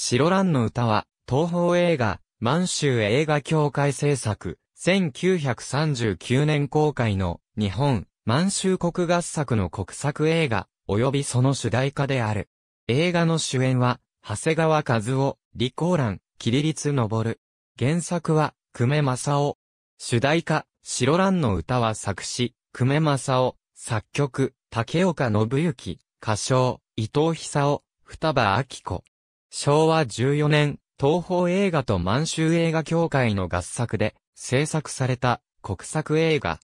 白蘭の歌は、東方映画、満州映画協会制作、1939年公開の、日本、満州国合作の国策映画、及びその主題歌である。映画の主演は、長谷川和夫、李光蘭、キリリツ昇る。原作は、久米正夫。主題歌、白蘭の歌は作詞、久米正夫、作曲、竹岡信之、歌唱、伊藤久夫、双葉明子。昭和14年、東方映画と満州映画協会の合作で制作された国作映画。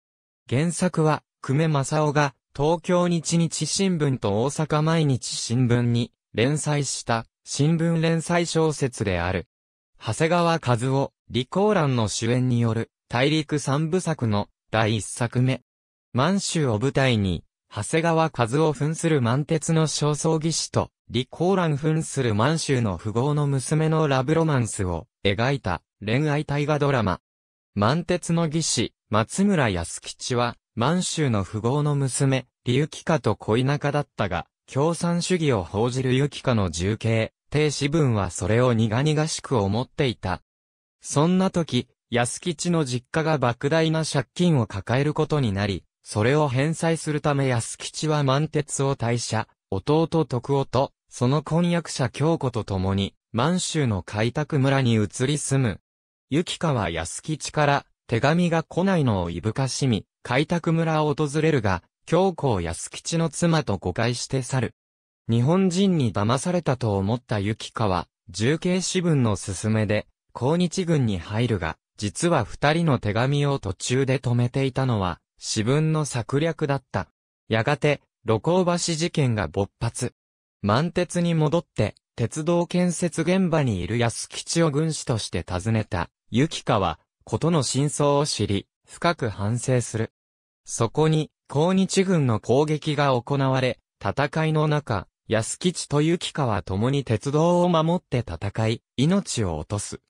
原作は、久米正夫が東京日日新聞と大阪毎日新聞に連載した新聞連載小説である。長谷川和夫、李光蘭の主演による大陸三部作の第一作目。満州を舞台に長谷川和夫扮する満鉄の焦燥技師と、李光蘭扮する満州の富豪の娘のラブロマンスを描いた恋愛大河ドラマ。満鉄の技師、松村康吉は、満州の富豪の娘、李雪香と恋仲だったが、共産主義を報じる雪香の重慶、帝子分はそれを苦々しく思っていた。そんな時、安吉の実家が莫大な借金を抱えることになり、それを返済するため安吉は満鉄を退社、弟徳夫と、その婚約者京子と共に、満州の開拓村に移り住む。ゆきかは安吉から手紙が来ないのをいぶかしみ、開拓村を訪れるが、京子を安吉の妻と誤解して去る。日本人に騙されたと思ったゆきかは、重慶支分の勧めで、抗日軍に入るが、実は二人の手紙を途中で止めていたのは、私分の策略だった。やがて、路甲橋事件が勃発。満鉄に戻って、鉄道建設現場にいる安吉を軍師として訪ねた、ゆきかは、ことの真相を知り、深く反省する。そこに、抗日軍の攻撃が行われ、戦いの中、安吉とゆきかは共に鉄道を守って戦い、命を落とす。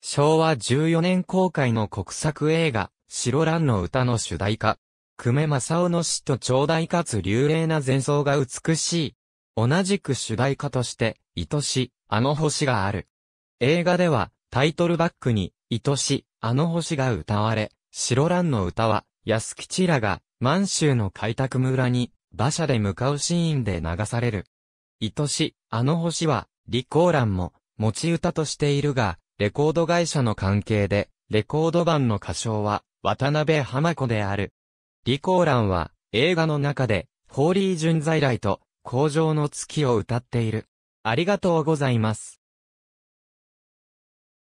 昭和14年公開の国策映画、白蘭の歌の主題歌。久米正雄の詩と長大かつ流麗な前奏が美しい。同じく主題歌として、愛し、あの星がある。映画では、タイトルバックに、愛し、あの星が歌われ、白蘭の歌は、安吉らが、満州の開拓村に、馬車で向かうシーンで流される。愛し、あの星は、リコーランも、持ち歌としているが、レコード会社の関係で、レコード版の歌唱は、渡辺浜子である。李ラ蘭は、映画の中で、ホーリー純在来と、工場の月を歌っている。ありがとうございます。